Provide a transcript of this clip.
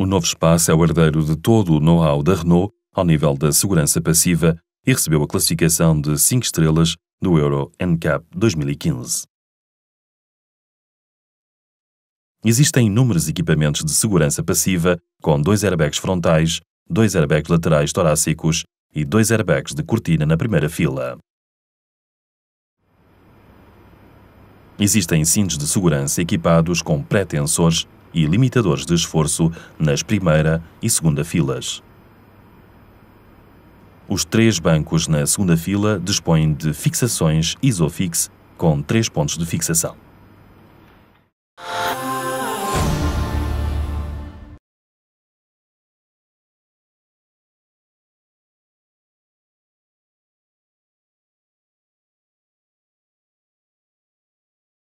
O novo espaço é o herdeiro de todo o know-how da Renault ao nível da segurança passiva e recebeu a classificação de 5 estrelas do Euro NCAP 2015. Existem inúmeros equipamentos de segurança passiva, com dois airbags frontais, dois airbags laterais torácicos e dois airbags de cortina na primeira fila. Existem cintos de segurança equipados com pré-tensores e limitadores de esforço nas primeira e segunda filas. Os três bancos na segunda fila dispõem de fixações ISOFIX com três pontos de fixação.